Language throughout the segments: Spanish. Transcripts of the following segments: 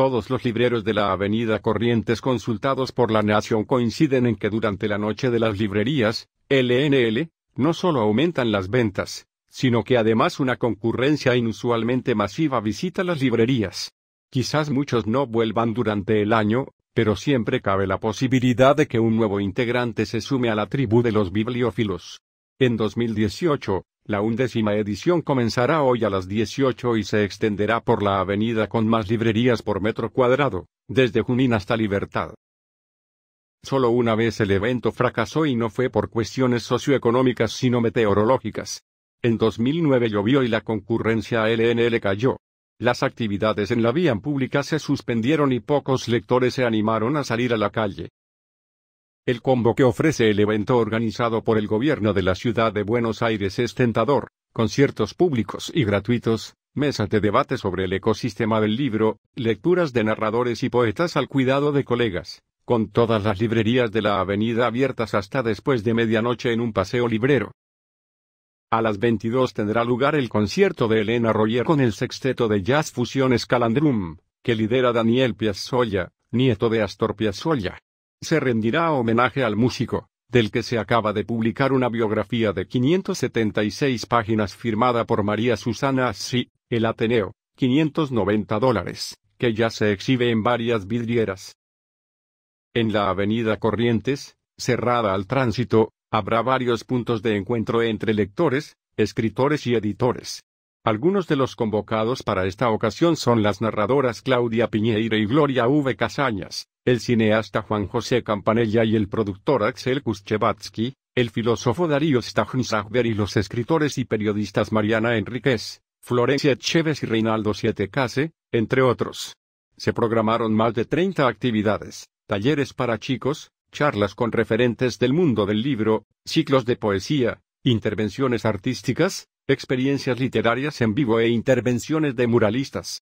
Todos los libreros de la Avenida Corrientes consultados por la Nación coinciden en que durante la noche de las librerías, LNL, no solo aumentan las ventas, sino que además una concurrencia inusualmente masiva visita las librerías. Quizás muchos no vuelvan durante el año, pero siempre cabe la posibilidad de que un nuevo integrante se sume a la tribu de los bibliófilos. En 2018, la undécima edición comenzará hoy a las 18 y se extenderá por la avenida con más librerías por metro cuadrado, desde Junín hasta Libertad. Solo una vez el evento fracasó y no fue por cuestiones socioeconómicas sino meteorológicas. En 2009 llovió y la concurrencia a LNL cayó. Las actividades en la vía pública se suspendieron y pocos lectores se animaron a salir a la calle. El combo que ofrece el evento organizado por el gobierno de la ciudad de Buenos Aires es tentador, conciertos públicos y gratuitos, mesas de debate sobre el ecosistema del libro, lecturas de narradores y poetas al cuidado de colegas, con todas las librerías de la avenida abiertas hasta después de medianoche en un paseo librero. A las 22 tendrá lugar el concierto de Elena Royer con el sexteto de jazz fusión Escalandrum, que lidera Daniel Piazzolla, nieto de Astor Piazzolla se rendirá homenaje al músico, del que se acaba de publicar una biografía de 576 páginas firmada por María Susana Assi, El Ateneo, 590 dólares, que ya se exhibe en varias vidrieras. En la avenida Corrientes, cerrada al tránsito, habrá varios puntos de encuentro entre lectores, escritores y editores. Algunos de los convocados para esta ocasión son las narradoras Claudia Piñeira y Gloria V. Casañas, el cineasta Juan José Campanella y el productor Axel Kuschevatsky, el filósofo Darío Stahnsagber y los escritores y periodistas Mariana Enríquez, Florencia Cheves y Reinaldo Siete entre otros. Se programaron más de 30 actividades, talleres para chicos, charlas con referentes del mundo del libro, ciclos de poesía, intervenciones artísticas, experiencias literarias en vivo e intervenciones de muralistas.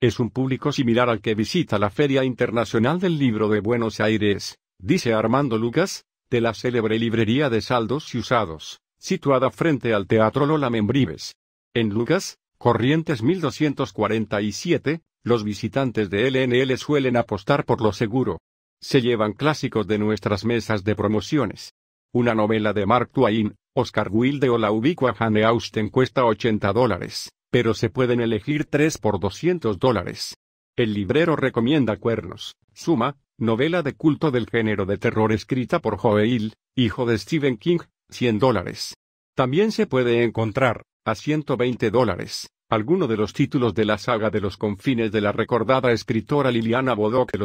Es un público similar al que visita la Feria Internacional del Libro de Buenos Aires, dice Armando Lucas, de la célebre librería de saldos y usados, situada frente al Teatro Lola Membrives. En Lucas, Corrientes 1247, los visitantes de LNL suelen apostar por lo seguro. Se llevan clásicos de nuestras mesas de promociones. Una novela de Mark Twain, Oscar Wilde o la ubicua Jane Austen cuesta 80 dólares, pero se pueden elegir tres por 200 dólares. El librero recomienda Cuernos, Suma, novela de culto del género de terror escrita por Joel, hijo de Stephen King, 100 dólares. También se puede encontrar, a 120 dólares, alguno de los títulos de la saga de los confines de la recordada escritora Liliana Bodoque.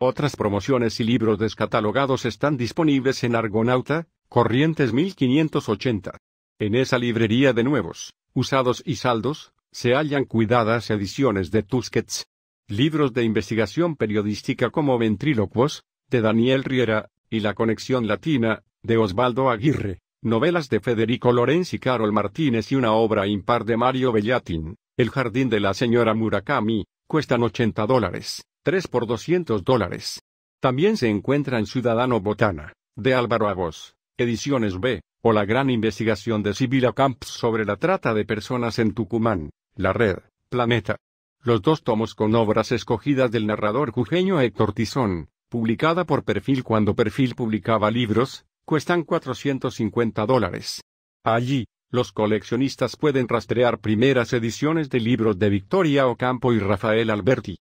Otras promociones y libros descatalogados están disponibles en Argonauta, Corrientes 1580. En esa librería de nuevos, usados y saldos, se hallan cuidadas ediciones de Tusquets, libros de investigación periodística como Ventrílocuos, de Daniel Riera, y La Conexión Latina, de Osvaldo Aguirre, novelas de Federico Lorenz y Carol Martínez y una obra impar de Mario Bellatin, El Jardín de la Señora Murakami, cuestan 80 dólares, 3 por 200 dólares. También se en Ciudadano Botana, de Álvaro Agos, Ediciones B, o la gran investigación de Sibila Camps sobre la trata de personas en Tucumán, la red, Planeta. Los dos tomos con obras escogidas del narrador jujeño Héctor Tizón, publicada por Perfil cuando Perfil publicaba libros, cuestan 450 dólares. Allí, los coleccionistas pueden rastrear primeras ediciones de libros de Victoria Ocampo y Rafael Alberti.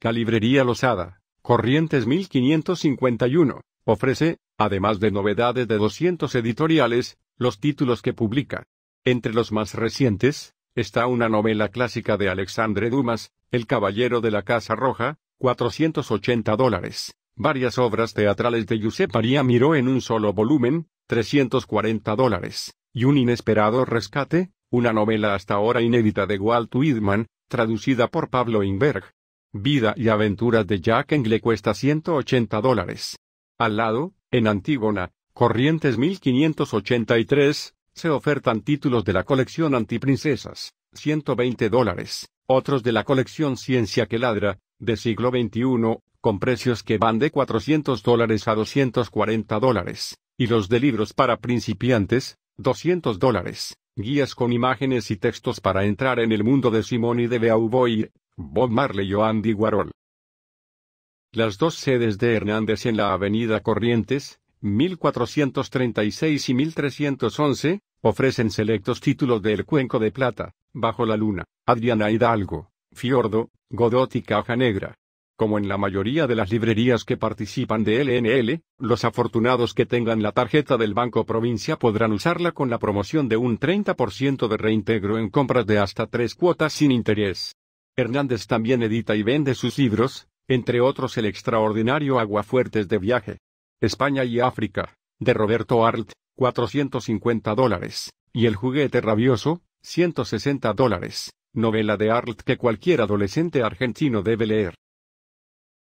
Calibrería Lozada, Corrientes 1551. Ofrece, además de novedades de 200 editoriales, los títulos que publica. Entre los más recientes, está una novela clásica de Alexandre Dumas, El Caballero de la Casa Roja, 480 dólares. Varias obras teatrales de Giuseppe María Miró en un solo volumen, 340 dólares. Y un inesperado rescate, una novela hasta ahora inédita de Walt Whitman, traducida por Pablo Inberg. Vida y aventuras de Jack Engle cuesta 180 dólares. Al lado, en Antígona, Corrientes 1583, se ofertan títulos de la colección Antiprincesas, 120 dólares, otros de la colección Ciencia que Ladra, de siglo XXI, con precios que van de 400 dólares a 240 dólares, y los de libros para principiantes, 200 dólares, guías con imágenes y textos para entrar en el mundo de Simón y de Beauvoir, Bob Marley o Andy Warhol, las dos sedes de Hernández en la Avenida Corrientes, 1436 y 1311, ofrecen selectos títulos del Cuenco de Plata, Bajo la Luna, Adriana Hidalgo, Fiordo, Godot y Caja Negra. Como en la mayoría de las librerías que participan de LNL, los afortunados que tengan la tarjeta del Banco Provincia podrán usarla con la promoción de un 30% de reintegro en compras de hasta tres cuotas sin interés. Hernández también edita y vende sus libros, entre otros el extraordinario Aguafuertes de viaje. España y África, de Roberto Arlt, 450 dólares, y El juguete rabioso, 160 dólares, novela de Arlt que cualquier adolescente argentino debe leer.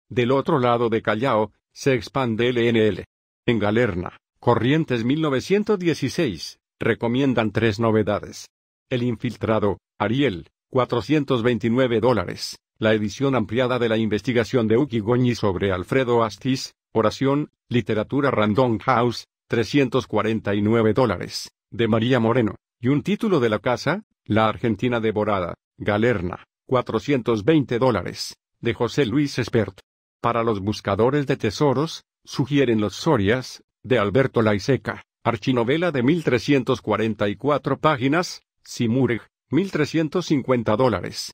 Del otro lado de Callao, se expande LNL. En Galerna, Corrientes 1916, recomiendan tres novedades. El infiltrado, Ariel, 429 dólares, la edición ampliada de la investigación de Uki Goñi sobre Alfredo Astiz, Oración, Literatura Random House, 349 dólares, de María Moreno, y un título de la casa, La Argentina Devorada, Galerna, 420 dólares, de José Luis Espert. Para los buscadores de tesoros, sugieren los Sorias, de Alberto Laiseca, archinovela de 1344 páginas, Simureg, 1350 dólares.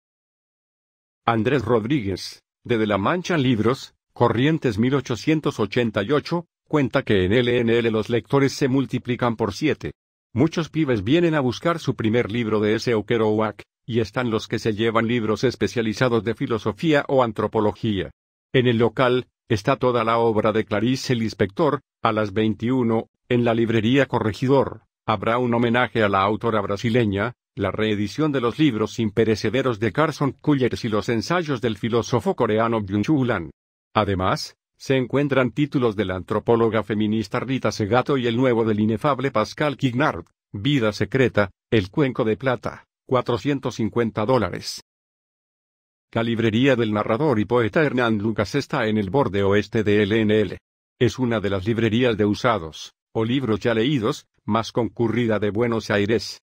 Andrés Rodríguez, de De la Mancha Libros, Corrientes 1888, cuenta que en LNL los lectores se multiplican por siete. Muchos pibes vienen a buscar su primer libro de ese o e y están los que se llevan libros especializados de filosofía o antropología. En el local, está toda la obra de Clarice el Inspector, a las 21, en la librería Corregidor, habrá un homenaje a la autora brasileña, la reedición de los libros imperecederos de Carson Cullers y los ensayos del filósofo coreano Byung-Chul Además, se encuentran títulos de la antropóloga feminista Rita Segato y el nuevo del inefable Pascal Quignard, Vida Secreta, El Cuenco de Plata, 450 dólares. La librería del narrador y poeta Hernán Lucas está en el borde oeste de LNL. Es una de las librerías de usados, o libros ya leídos, más concurrida de Buenos Aires.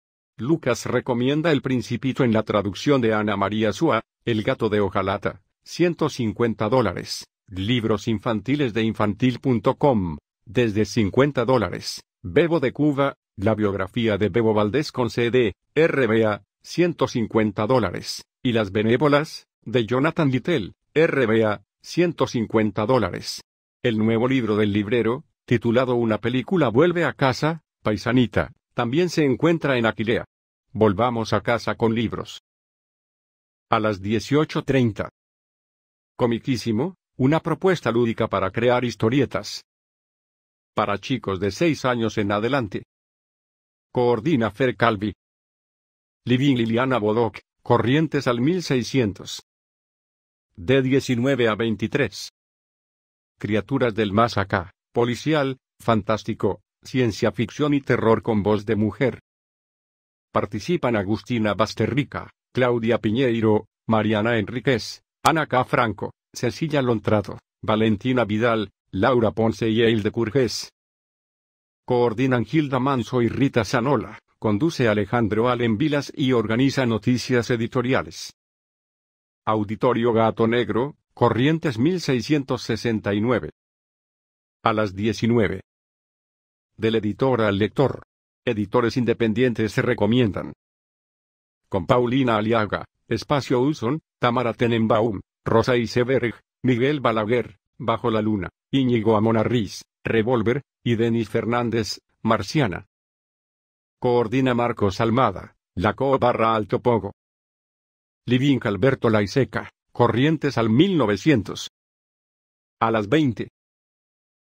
Lucas recomienda El Principito en la traducción de Ana María Suá, El gato de hojalata, 150 dólares. Libros infantiles de infantil.com, desde 50 dólares. Bebo de Cuba, la biografía de Bebo Valdés con CD, RBA, 150 dólares. Y Las Benévolas, de Jonathan Littell, RBA, 150 dólares. El nuevo libro del librero, titulado Una película vuelve a casa, paisanita, también se encuentra en Aquilea. Volvamos a casa con libros. A las 18.30. Comiquísimo, una propuesta lúdica para crear historietas. Para chicos de 6 años en adelante. Coordina Fer Calvi. Living Liliana Bodoc, Corrientes al 1600. De 19 a 23. Criaturas del más acá, policial, fantástico, ciencia ficción y terror con voz de mujer. Participan Agustina Basterrica, Claudia Piñeiro, Mariana Enríquez, Ana K. Franco, Cecilia Lontrado, Valentina Vidal, Laura Ponce y Eilde Curgés. Coordinan Gilda Manso y Rita Zanola, conduce Alejandro Allen Vilas y organiza noticias editoriales. Auditorio Gato Negro, Corrientes 1669. A las 19. Del editor al lector. Editores independientes se recomiendan. Con Paulina Aliaga, Espacio Uson, Tamara Tenenbaum, Rosa Iseberg, Miguel Balaguer, Bajo la Luna, Íñigo Amonarriz, Revolver, y Denis Fernández, Marciana. Coordina Marcos Almada, La barra Alto Pogo. Livín Alberto Laiseca, Corrientes al 1900. A las 20.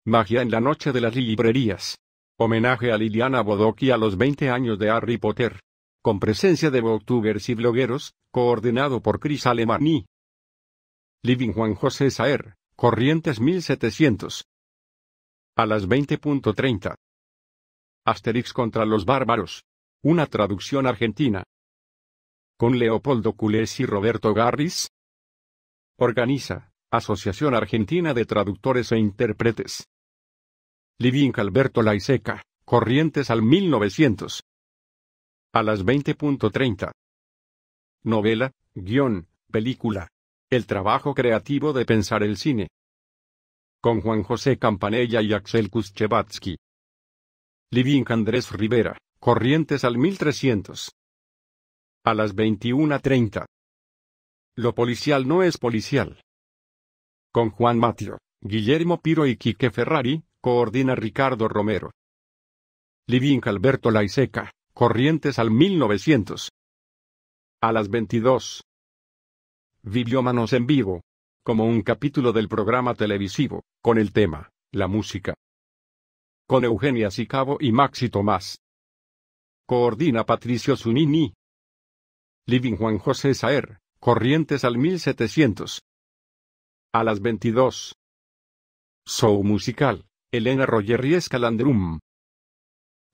Magia en la noche de las librerías. Homenaje a Liliana bodoqui a los 20 años de Harry Potter. Con presencia de booktubers y blogueros, coordinado por Chris Alemani. Living Juan José Saer, Corrientes 1700. A las 20.30. Asterix contra los bárbaros. Una traducción argentina. Con Leopoldo Culés y Roberto Garris. Organiza, Asociación Argentina de Traductores e Intérpretes. Living Alberto Laiseca, Corrientes al 1900. A las 20.30. Novela, guión, película. El trabajo creativo de pensar el cine. Con Juan José Campanella y Axel Kuschevatsky. Living Andrés Rivera, Corrientes al 1300. A las 21.30. Lo policial no es policial. Con Juan Matio, Guillermo Piro y Quique Ferrari, Coordina Ricardo Romero. Living Alberto Laiseca, Corrientes al 1900. A las 22. Bibliómanos en vivo. Como un capítulo del programa televisivo, con el tema, la música. Con Eugenia Sicabo y Maxi Tomás. Coordina Patricio Zunini. Living Juan José Saer, Corrientes al 1700. A las 22. Show musical, Elena Roger y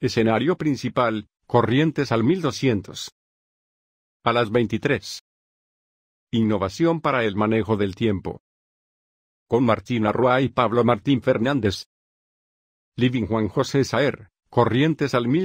Escenario principal, Corrientes al 1200. A las 23. Innovación para el manejo del tiempo. Con Martín Roa y Pablo Martín Fernández. Living Juan José Saer, Corrientes al 1200.